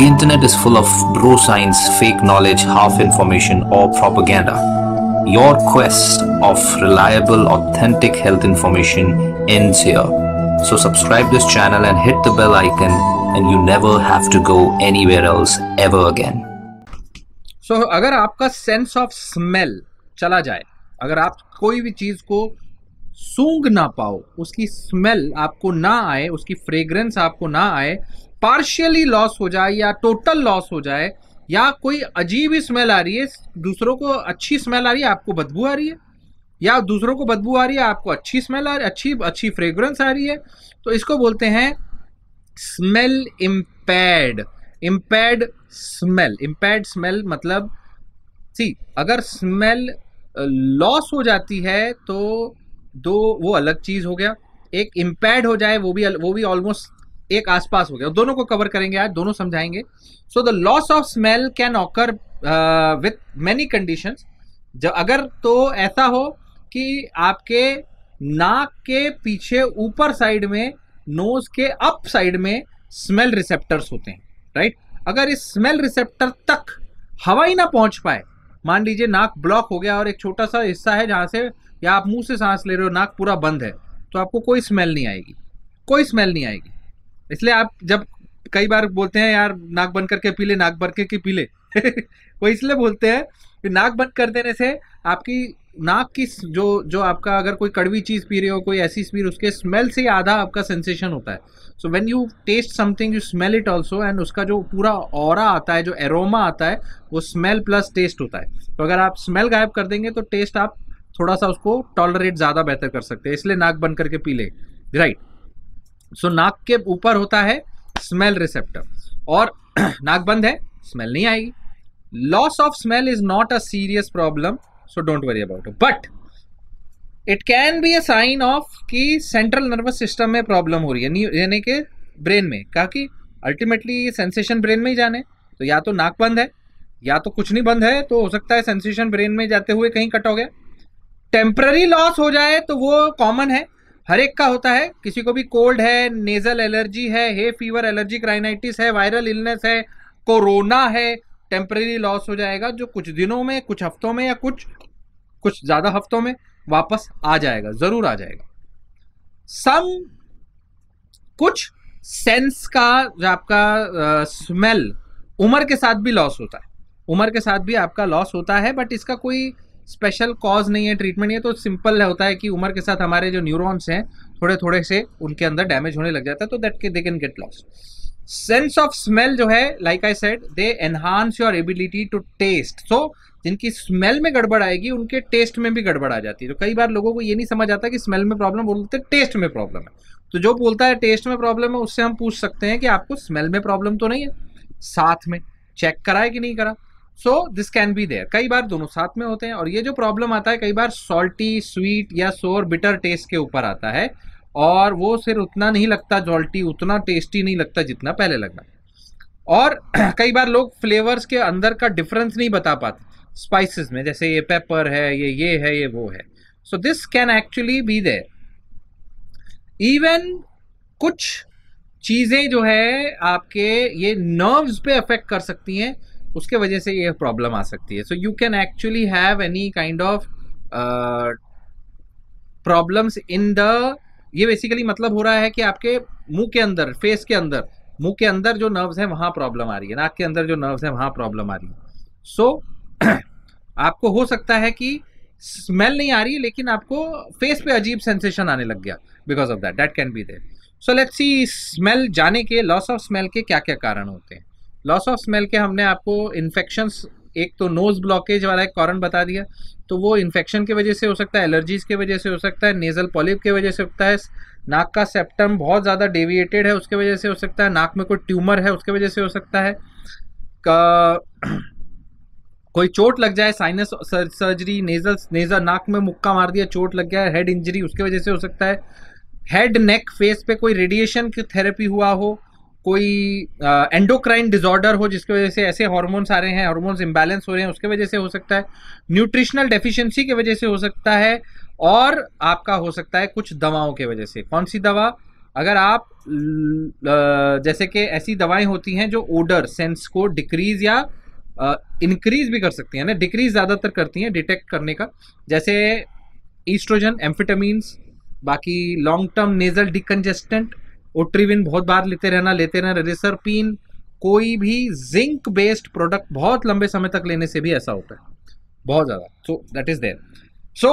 The internet is full of bro science, fake knowledge, half information or propaganda. Your quest of reliable, authentic health information ends here. So subscribe this channel and hit the bell icon and you never have to go anywhere else ever again. So agar आपका sense of smell chala जाए agar आप कोई भी चीज़ को सूंघ ना पाओ uski smell आपको ना आए उसकी फ्रेग्रेंस आपको ना आए पार्शियली लॉस हो जाए या टोटल लॉस हो जाए या कोई अजीब ही स्मेल आ रही है दूसरों को अच्छी स्मेल आ रही है आपको बदबू आ रही है या दूसरों को बदबू आ रही है आपको अच्छी स्मेल आ रही है अच्छी अच्छी फ्रेग्रेंस आ रही है तो इसको बोलते हैं smell impaired impaired smell impaired smell मतलब सी अगर स्मेल लॉस हो जाती है तो दो वो अलग चीज़ हो गया एक इम्पेड हो जाए वो भी वो भी ऑलमोस्ट एक आसपास हो गया दोनों को कवर करेंगे आज दोनों समझाएंगे so the loss of smell can occur with many condition जब अगर तो ऐसा हो कि आपके नाक के पीछे ऊपर साइड में नोज के अप साइड में स्मेल रिसेप्टर्स होते हैं राइट अगर इस स्मेल रिसेप्टर तक हवा ही ना पहुंच पाए मान लीजिए नाक ब्लॉक हो गया और एक छोटा सा हिस्सा है जहां से या आप मुंह से सांस ले रहे हो नाक पूरा बंद है तो आपको कोई स्मेल नहीं आएगी कोई स्मेल नहीं आएगी इसलिए आप जब कई बार बोलते हैं यार नाक बंद करके पी ले नाक बंद करके पी ले वो इसलिए बोलते हैं कि नाक बंद कर देने से आपकी नाक की जो जो आपका अगर कोई कड़वी चीज़ पी रहे हो कोई ऐसी पी हो उसके स्मेल से आधा आपका सेंसेशन होता है so when you taste something you smell it also and उसका जो पूरा और आता है जो एरोमा आता है वो स्मेल प्लस टेस्ट होता है तो अगर आप स्मेल गायब कर देंगे तो टेस्ट आप थोड़ा सा उसको टॉलरेट ज़्यादा बेहतर कर सकते हैं इसलिए नाक बंद करके पी लें राइट सो so, नाक के ऊपर होता है स्मेल रिसेप्टर और नाक बंद है स्मेल नहीं आएगी loss of smell is not a serious problem so don't worry about but it can be a sign of कि सेंट्रल नर्वस सिस्टम में प्रॉब्लम हो रही है यानी कि ब्रेन में कहा कि अल्टीमेटली ये सेंसेशन ब्रेन में ही जाने तो या तो नाक बंद है या तो कुछ नहीं बंद है तो हो सकता है सेंसेशन ब्रेन में जाते हुए कहीं कट हो गया टेम्प्ररी लॉस हो जाए तो वो कॉमन है हर एक का होता है किसी को भी कोल्ड है नेजल एलर्जी है हे फीवर एलर्जी क्राइनाइटिस है वायरल इलनेस है कोरोना है टेम्परेरी लॉस हो जाएगा जो कुछ दिनों में कुछ हफ्तों में या कुछ कुछ ज़्यादा हफ्तों में वापस आ जाएगा ज़रूर आ जाएगा सम कुछ सेंस का जो आपका स्मेल उम्र के साथ भी लॉस होता है उम्र के साथ भी आपका लॉस होता है बट इसका कोई स्पेशल कॉज नहीं है ट्रीटमेंट ये तो सिंपल होता है कि उम्र के साथ हमारे जो न्यूरॉन्स हैं थोड़े थोड़े से उनके अंदर डैमेज होने लग जाता है तो दैट के they can get loss sense of smell जो है like I said they enhance your ability to taste so जिनकी स्मेल में गड़बड़ आएगी उनके टेस्ट में भी गड़बड़ आ जाती है तो कई बार लोगों को ये नहीं समझ आता कि स्मेल में प्रॉब्लम बोलते टेस्ट में प्रॉब्लम है तो जो बोलता है टेस्ट में प्रॉब्लम है उससे हम पूछ सकते हैं कि आपको स्मेल में प्रॉब्लम तो नहीं है साथ में चेक कराए कि नहीं करा so this can be there कई बार दोनों साथ में होते हैं और ये जो प्रॉब्लम आता है कई बार सॉल्टी स्वीट या सोर बिटर टेस्ट के ऊपर आता है और वो सिर्फ उतना नहीं लगता जॉल्टी उतना टेस्टी नहीं लगता जितना पहले लगा और कई बार लोग फ्लेवर्स के अंदर का डिफरेंस नहीं बता पाते स्पाइसेस में जैसे ये पेपर है ये ये है ये वो है so this can actually be there even कुछ चीज़ें जो है आपके ये नर्व्स पे अफेक्ट कर सकती हैं उसके वजह से ये प्रॉब्लम आ सकती है so you can actually have any kind of problems in the ये बेसिकली मतलब हो रहा है कि आपके मुंह के अंदर फेस के अंदर मुंह के अंदर जो नर्व्स हैं वहाँ प्रॉब्लम आ रही है नाक के अंदर जो नर्व्स हैं वहाँ प्रॉब्लम आ रही है सो so, आपको हो सकता है कि स्मेल नहीं आ रही है लेकिन आपको फेस पे अजीब सेंसेशन आने लग गया because of that that can be there so let's see smell जाने के लॉस ऑफ स्मेल के क्या क्या कारण होते हैं लॉस ऑफ स्मेल के हमने आपको इन्फेक्शंस एक तो नोज ब्लॉकेज वाला एक कारण बता दिया तो वो इन्फेक्शन की वजह से हो सकता है एलर्जीज के वजह से हो सकता है नेजल पॉलिप की वजह से होता है नाक का सेप्टम बहुत ज़्यादा डेविएटेड है उसके वजह से हो सकता है नाक में कोई ट्यूमर है उसके वजह से हो सकता है का कोई चोट लग जाए साइनस सर्जरी नेजल नेजल नाक में मुक्का मार दिया चोट लग गया हेड इंजरी उसके वजह से हो सकता है हेड नेक फेस पे कोई रेडिएशन की थेरेपी हुआ हो कोई एंडोक्राइन डिसऑर्डर हो जिसकी वजह से ऐसे हार्मोन्स आ रहे हैं हार्मोन्स इम्बैलेंस हो रहे हैं उसके वजह से हो सकता है न्यूट्रिशनल डेफिशिएंसी की वजह से हो सकता है और आपका हो सकता है कुछ दवाओं के वजह से कौन सी दवा अगर आप जैसे कि ऐसी दवाएं होती हैं जो ओडर सेंस को डिक्रीज या इंक्रीज भी कर सकती हैं ना डिक्रीज ज़्यादातर करती हैं डिटेक्ट करने का जैसे ईस्ट्रोजन एम्फिटामस बाकी long term nasal decongestant Otrivin बहुत बार लेते रहना लेते रहना रेसरपिन कोई भी जिंक बेस्ड प्रोडक्ट बहुत लंबे समय तक लेने से भी ऐसा होता है बहुत ज़्यादा so that is there so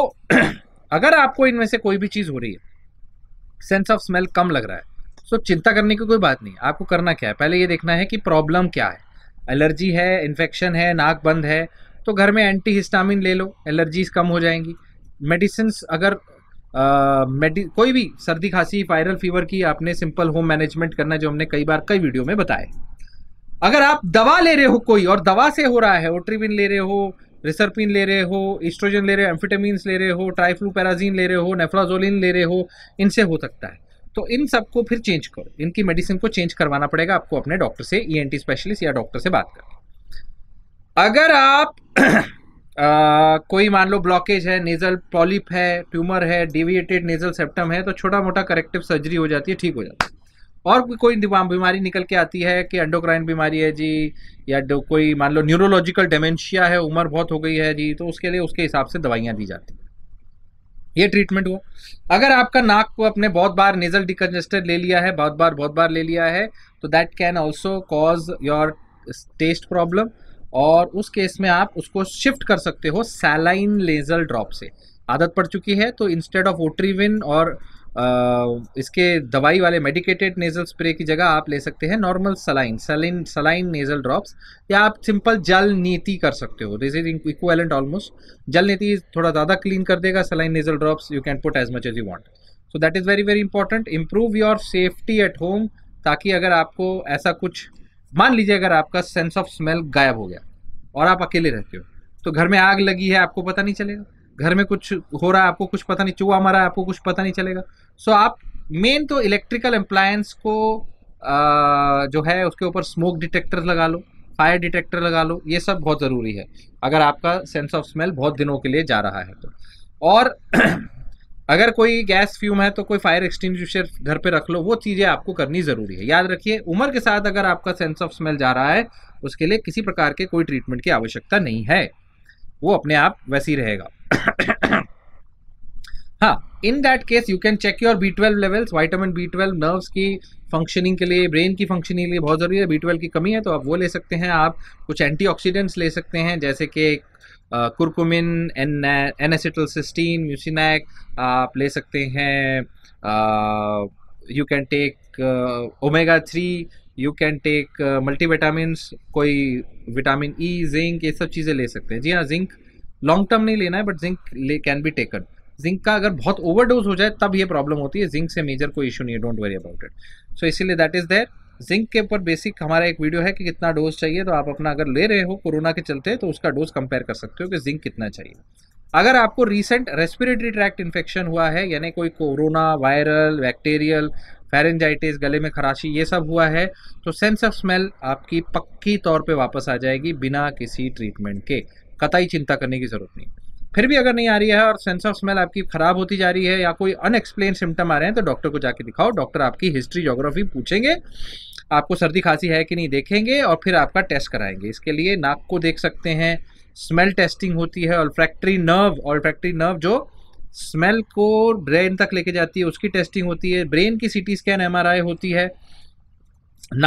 अगर आपको इनमें से कोई भी चीज़ हो रही है सेंस ऑफ स्मेल कम लग रहा है सो so, चिंता करने की कोई बात नहीं आपको करना क्या है पहले ये देखना है कि प्रॉब्लम क्या है एलर्जी है इन्फेक्शन है नाक बंद है तो घर में एंटी हिस्टामिन ले लो एलर्जीज कम हो जाएंगी मेडिसिन अगर मेडि कोई भी सर्दी खांसी वायरल फीवर की आपने सिंपल होम मैनेजमेंट करना जो हमने कई बार कई वीडियो में बताए अगर आप दवा ले रहे हो कोई और दवा से हो रहा है ओट्रीविन ले रहे हो रिसर्पिन ले रहे हो ईस्ट्रोजन ले रहे हो एम्फिटामस ले रहे हो पैराजीन ले रहे हो नेफ्लाजोलिन ले रहे हो इनसे हो सकता है तो इन सबको फिर चेंज करो इनकी मेडिसिन को चेंज करवाना पड़ेगा आपको अपने डॉक्टर से ई e स्पेशलिस्ट या डॉक्टर से बात कर अगर आप कोई मान लो ब्लॉकेज है नेजल पॉलिप है ट्यूमर है डिविएटेड नेजल सेप्टम है तो छोटा मोटा करेक्टिव सर्जरी हो जाती है ठीक हो जाती है और कोई बीमारी निकल के आती है कि एंडोक्राइन बीमारी है जी या कोई मान लो न्यूरोलॉजिकल डेमेंशिया है उम्र बहुत हो गई है जी तो उसके लिए उसके हिसाब से दवाइयाँ दी जाती हैं ये ट्रीटमेंट हुआ अगर आपका नाक को अपने बहुत बार नेजल डिकन्जेस्टेड ले लिया है बहुत बार बहुत बार ले लिया है तो that can also cause your taste problem और उस केस में आप उसको शिफ्ट कर सकते हो सैलाइन लेजर ड्रॉप से आदत पड़ चुकी है तो इंस्टेड ऑफ ओट्रीविन और आ, इसके दवाई वाले मेडिकेटेड नेजल स्प्रे की जगह आप ले सकते हैं normal saline saline saline nasal drops या आप सिंपल जल नीति कर सकते हो दिस इज इक्वेलेंट ऑलमोस्ट जल नीति थोड़ा ज़्यादा क्लीन कर देगा saline nasal drops you can put as much as you want so that is very very important improve your safety at home ताकि अगर आपको ऐसा कुछ मान लीजिए अगर आपका सेंस ऑफ स्मेल गायब हो गया और आप अकेले रहते हो तो घर में आग लगी है आपको पता नहीं चलेगा घर में कुछ हो रहा है आपको कुछ पता नहीं चूहा मरा आपको कुछ पता नहीं चलेगा सो आप मेन तो इलेक्ट्रिकल एम्प्लायंस को जो है उसके ऊपर स्मोक डिटेक्टर लगा लो फायर डिटेक्टर लगा लो ये सब बहुत ज़रूरी है अगर आपका सेंस ऑफ स्मेल बहुत दिनों के लिए जा रहा है तो और अगर कोई गैस फ्यूम है तो कोई फायर एक्सटिंग्विशर घर पे रख लो वो चीज़ें आपको करनी ज़रूरी है याद रखिए उम्र के साथ अगर आपका सेंस ऑफ स्मेल जा रहा है उसके लिए किसी प्रकार के कोई ट्रीटमेंट की आवश्यकता नहीं है वो अपने आप वैसे ही रहेगा हाँ in that case you can check your B twelve levels vitamin B twelve nerves की फंक्शनिंग के लिए ब्रेन की फंक्शनिंग के लिए बहुत ज़रूरी है बी ट्वेल्व की कमी है तो आप वो ले सकते हैं आप कुछ एंटी ले सकते हैं जैसे कि curcumin N N acetylcysteine Mucinac आप ले सकते हैं you can take omega three you can take multivitamin कोई विटामिन ई जिंक ये सब चीज़ें ले सकते हैं जी हाँ जिंक लॉन्ग टर्म नहीं लेना है बट जिंक ले कैन बी टेकन जिंक का अगर बहुत ओवरडोज हो जाए तब ये प्रॉब्लम होती है जिंक से मेजर कोई इशू नहीं है don't worry about it so इसीलिए दैट इज़ देयर जिंक के ऊपर बेसिक हमारा एक वीडियो है कि कितना डोज चाहिए तो आप अपना अगर ले रहे हो कोरोना के चलते तो उसका डोज कंपेयर कर सकते हो कि जिंक कितना चाहिए अगर आपको रिसेंट रेस्पिरेटरी ट्रैक्ट इन्फेक्शन हुआ है यानी कोई कोरोना वायरल बैक्टीरियल फेरेंजाइटिस गले में खराशी ये सब हुआ है तो सेंस ऑफ स्मेल आपकी पक्की तौर पे वापस आ जाएगी बिना किसी ट्रीटमेंट के कतई चिंता करने की ज़रूरत नहीं फिर भी अगर नहीं आ रही है और सेंस ऑफ स्मेल आपकी खराब होती जा रही है या कोई अनएक्सप्लेन सिम्टम आ रहे हैं तो डॉक्टर को जाके दिखाओ डॉक्टर आपकी हिस्ट्री जोग्राफी पूछेंगे आपको सर्दी खांसी है कि नहीं देखेंगे और फिर आपका टेस्ट कराएंगे इसके लिए नाक को देख सकते हैं स्मेल टेस्टिंग होती है ऑल्फ्रैक्ट्री नर्व ऑल्फ्रैक्ट्री नर्व जो स्मेल को ब्रेन तक लेके जाती है उसकी टेस्टिंग होती है ब्रेन की टी स्कैन एम होती है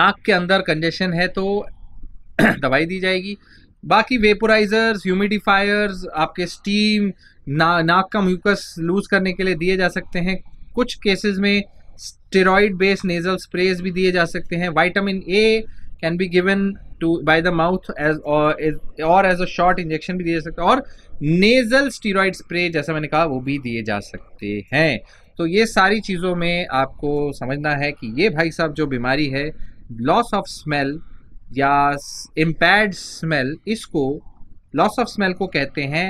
नाक के अंदर कंजेशन है तो दवाई दी जाएगी बाकी वेपोराइजर्स ह्यूमिडिफायर्स आपके स्टीम ना नाक का म्यूकस लूज करने के लिए दिए जा सकते हैं कुछ केसेस में स्टेरॉइड बेस्ड नेजल स्प्रेज भी दिए जा सकते हैं vitamin A can be given to by the mouth as और एज अ शॉर्ट इंजेक्शन भी दिए जा सकते हैं और नेजल स्टीरोइड स्प्रे जैसा मैंने कहा वो भी दिए जा सकते हैं तो ये सारी चीज़ों में आपको समझना है कि ये भाई साहब जो बीमारी है लॉस ऑफ स्मेल या इम्पैड स्मेल इसको लॉस ऑफ स्मेल को कहते हैं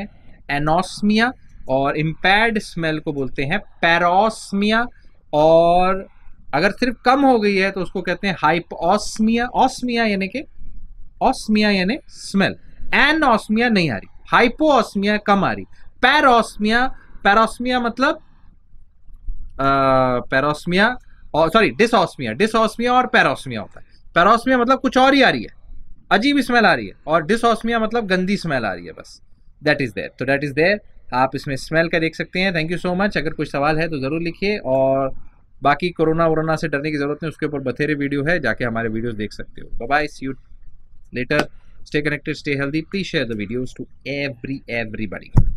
एनोसमिया और इम्पैड स्मेल को बोलते हैं पैरोसमिया और अगर सिर्फ कम हो गई है तो उसको कहते हैं हाइपोस्मिया ऑस्मिया यानी कि ऑस्मिया यानी स्मेल एनऑस्मिया नहीं आ रही ऑस्मिया कम आ रही पैरोसमिया पैरोसमिया मतलब पैरोसमिया सॉरी डिसऑस्मिया डिसऑस्मिया और पैरोसमिया होता है पैरोसमिया मतलब कुछ और ही आ रही है अजीब स्मेल आ रही है और डिसऑस्मिया मतलब गंदी स्मेल आ रही है बस दैट इज़ देयर तो डैट इज़ देयर आप इसमें स्मेल का देख सकते हैं थैंक यू सो मच अगर कुछ सवाल है तो ज़रूर लिखिए और बाकी कोरोना वोरोना से डरने की ज़रूरत नहीं उसके ऊपर बथेरे वीडियो है जाके हमारे वीडियोस देख सकते हो bye see you later stay connected stay healthy please share the videos to every everybody